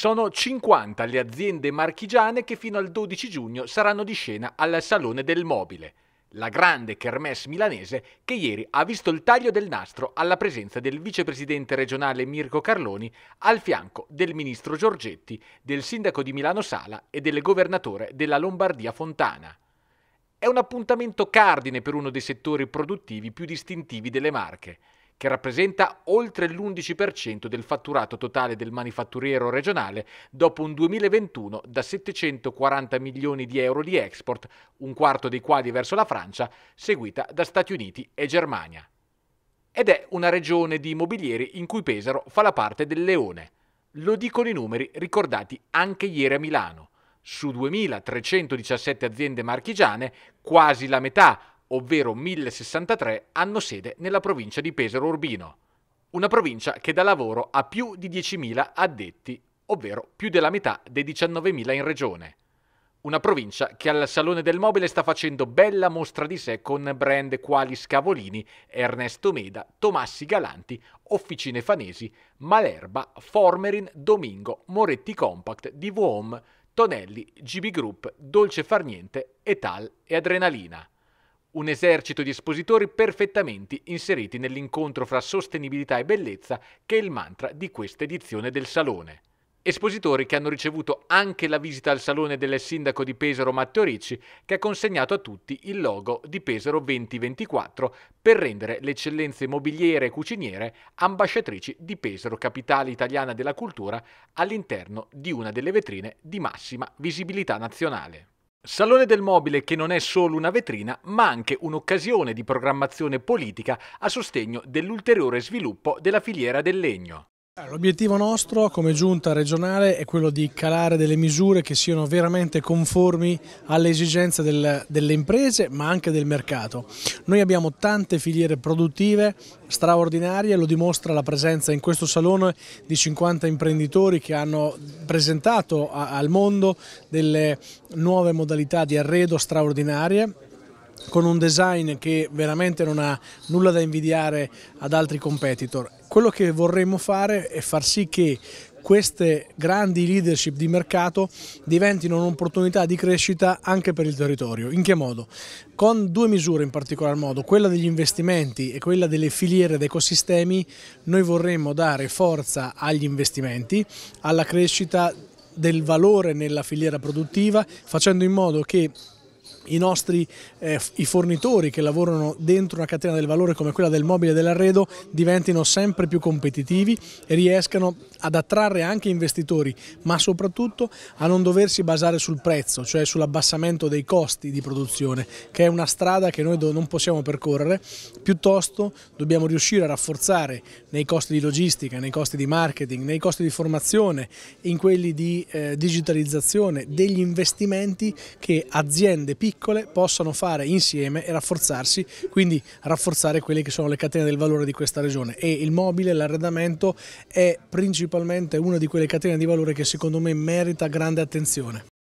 Sono 50 le aziende marchigiane che fino al 12 giugno saranno di scena al Salone del Mobile, la grande kermesse milanese che ieri ha visto il taglio del nastro alla presenza del vicepresidente regionale Mirko Carloni al fianco del ministro Giorgetti, del sindaco di Milano Sala e del governatore della Lombardia Fontana. È un appuntamento cardine per uno dei settori produttivi più distintivi delle Marche che rappresenta oltre l'11% del fatturato totale del manifatturiero regionale dopo un 2021 da 740 milioni di euro di export, un quarto dei quali verso la Francia, seguita da Stati Uniti e Germania. Ed è una regione di immobilieri in cui Pesaro fa la parte del leone. Lo dicono i numeri ricordati anche ieri a Milano. Su 2.317 aziende marchigiane, quasi la metà, ovvero 1063, hanno sede nella provincia di Pesaro Urbino, una provincia che dà lavoro a più di 10.000 addetti, ovvero più della metà dei 19.000 in regione. Una provincia che al Salone del Mobile sta facendo bella mostra di sé con brand quali Scavolini, Ernesto Meda, Tomassi Galanti, Officine Fanesi, Malerba, Formerin, Domingo, Moretti Compact, Divuom, Tonelli, GB Group, Dolce Farniente, Etal e Adrenalina. Un esercito di espositori perfettamente inseriti nell'incontro fra sostenibilità e bellezza che è il mantra di questa edizione del Salone. Espositori che hanno ricevuto anche la visita al salone del sindaco di Pesaro Matteo Ricci, che ha consegnato a tutti il logo di Pesaro 2024 per rendere le eccellenze mobiliere e cuciniere ambasciatrici di Pesaro, capitale italiana della cultura, all'interno di una delle vetrine di massima visibilità nazionale. Salone del mobile che non è solo una vetrina, ma anche un'occasione di programmazione politica a sostegno dell'ulteriore sviluppo della filiera del legno. L'obiettivo nostro come giunta regionale è quello di calare delle misure che siano veramente conformi alle esigenze del, delle imprese ma anche del mercato. Noi abbiamo tante filiere produttive straordinarie, lo dimostra la presenza in questo salone di 50 imprenditori che hanno presentato a, al mondo delle nuove modalità di arredo straordinarie con un design che veramente non ha nulla da invidiare ad altri competitor. Quello che vorremmo fare è far sì che queste grandi leadership di mercato diventino un'opportunità di crescita anche per il territorio. In che modo? Con due misure in particolar modo, quella degli investimenti e quella delle filiere ed ecosistemi, noi vorremmo dare forza agli investimenti, alla crescita del valore nella filiera produttiva, facendo in modo che i nostri eh, i fornitori che lavorano dentro una catena del valore come quella del mobile e dell'arredo diventino sempre più competitivi e riescano ad attrarre anche investitori, ma soprattutto a non doversi basare sul prezzo, cioè sull'abbassamento dei costi di produzione, che è una strada che noi non possiamo percorrere, piuttosto dobbiamo riuscire a rafforzare nei costi di logistica, nei costi di marketing, nei costi di formazione, in quelli di eh, digitalizzazione degli investimenti che aziende piccole piccole possano fare insieme e rafforzarsi, quindi rafforzare quelle che sono le catene del valore di questa regione e il mobile, l'arredamento è principalmente una di quelle catene di valore che secondo me merita grande attenzione.